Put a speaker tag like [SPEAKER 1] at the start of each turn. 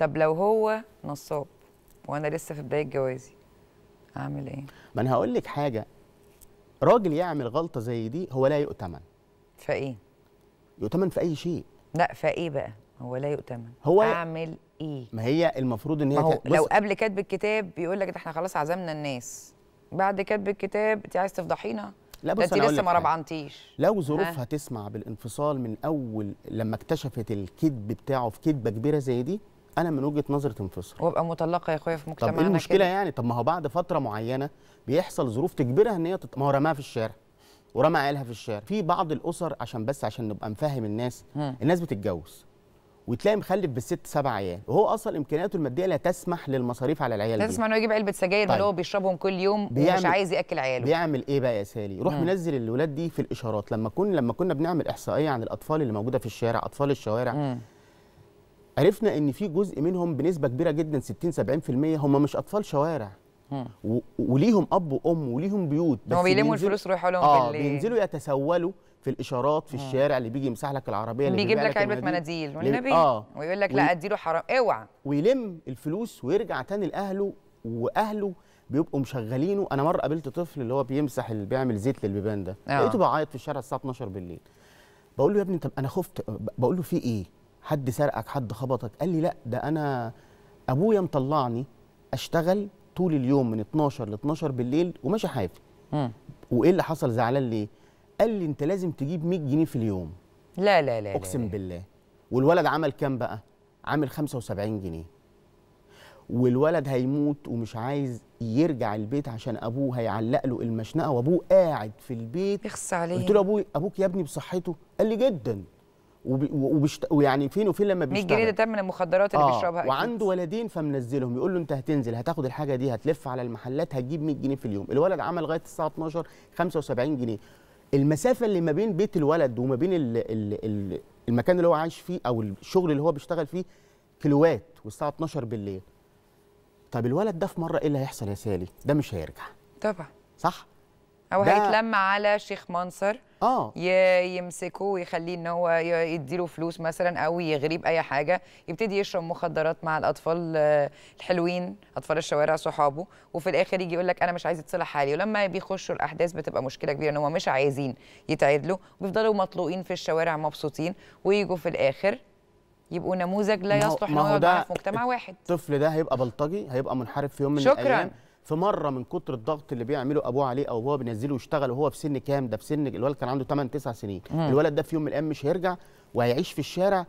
[SPEAKER 1] طب لو هو
[SPEAKER 2] نصاب وانا لسه في بدايه جوازي اعمل
[SPEAKER 1] ايه ما انا هقول لك حاجه راجل يعمل غلطه زي دي هو لا يؤتمن فايه يؤتمن في اي شيء لا فايه بقى هو لا يؤتمن هو اعمل ايه ما هي المفروض ان هي هو لو
[SPEAKER 2] قبل كاتب الكتاب بيقول لك احنا خلاص عزمنا الناس بعد كاتب الكتاب انت عايز تفضحينا لا بس انت لسه ما ربعنتيش
[SPEAKER 1] لو ظروفها تسمع بالانفصال من اول لما اكتشفت الكذب بتاعه في كذبه كبيره زي دي انا من وجهه نظري تنفصل وابقى مطلقه يا اخويا في مجتمعنا طب ايه المشكله كده؟ يعني طب ما هو بعد فتره معينه بيحصل ظروف تجبرها ان هي تط... ما هو رماها في الشارع ورمى عيالها في الشارع في بعض الاسر عشان بس عشان نبقى نفهم الناس م. الناس بتتجوز وتلاقي مخلف بالست سبع عيال وهو اصلا امكانياته الماديه لا تسمح للمصاريف على العيال لا تسمح
[SPEAKER 2] انه يجيب علبه سجاير طيب. اللي هو بيشربهم كل يوم بيعمل... ومش عايز ياكل عياله بيعمل
[SPEAKER 1] ايه بقى يا سالي يروح م. منزل الولاد دي في الاشارات لما كنا لما كنا بنعمل احصائيه عن الاطفال اللي موجوده في الشارع اطفال الشوارع م. عرفنا ان في جزء منهم بنسبه كبيره جدا 60 70% هم مش اطفال شوارع وليهم اب وام وليهم بيوت بس هم بيلموا الفلوس يروحوا لهم اه باللي... بينزلوا يتسولوا في الاشارات في الشارع اللي بيجي يمسح لك العربيه اللي بيجيب لك علبه مناديل والنبي آه. ويقول لك لا اديله حرام اوعى ويلم الفلوس ويرجع تاني لاهله واهله بيبقوا مشغلينه انا مره قابلت طفل اللي هو بيمسح اللي بيعمل زيت للبيبان ده آه. لقيته بيعيط في الشارع الساعه 12 بالليل بقول له يا ابني انت انا خفت بقول له في ايه حد سرقك حد خبطك قال لي لا ده انا ابويا مطلعني اشتغل طول اليوم من 12 ل 12 بالليل وماشي حافي وايه اللي حصل زعلان ليه قال لي انت لازم تجيب 100 جنيه في اليوم لا لا لا اقسم لا لا. بالله والولد عمل كام بقى عامل 75 جنيه والولد هيموت ومش عايز يرجع البيت عشان ابوه هيعلق له المشنقه وابوه قاعد في البيت يخص عليه قلت له ابوي ابوك يا ابني بصحته قال لي جدا وبشت... ويعني فين وفين لما بيشتغل 100 جنيه ده
[SPEAKER 2] من المخدرات اللي آه. بيشربها وعنده
[SPEAKER 1] ولدين فمنزلهم يقول له انت هتنزل هتاخد الحاجه دي هتلف على المحلات هتجيب 100 جنيه في اليوم الولد عمل لغايه الساعه 12 75 جنيه المسافه اللي ما بين بيت الولد وما بين ال ال ال المكان اللي هو عايش فيه او الشغل اللي هو بيشتغل فيه كيلوات والساعه 12 بالليل طب الولد ده في مره ايه اللي هيحصل يا سالي ده مش هيرجع طبعا صح
[SPEAKER 2] او هيتلم على شيخ منصر اه يمسكه ويخليه ان هو يديله فلوس مثلا او يغريه باي حاجه يبتدي يشرب مخدرات مع الاطفال آه، الحلوين اطفال الشوارع صحابه وفي الاخر يجي يقول لك انا مش عايز اتصلح حالي ولما بيخشوا الاحداث بتبقى مشكله كبيره ان هم مش عايزين يتعدلوا بيفضلوا مطلوقين في الشوارع مبسوطين ويجوا في الاخر يبقوا نموذج لا يصلح ان هو في مجتمع واحد
[SPEAKER 1] الطفل ده هيبقى بلطجي هيبقى منحرف في يوم من شكرا. الايام شكرا في مره من كتر الضغط اللي بيعمله ابوه عليه او هو بينزله يشتغل وهو في سن كام ده في سن الولد كان عنده 8 9 سنين الولد ده في يوم من الايام مش هيرجع وهيعيش في الشارع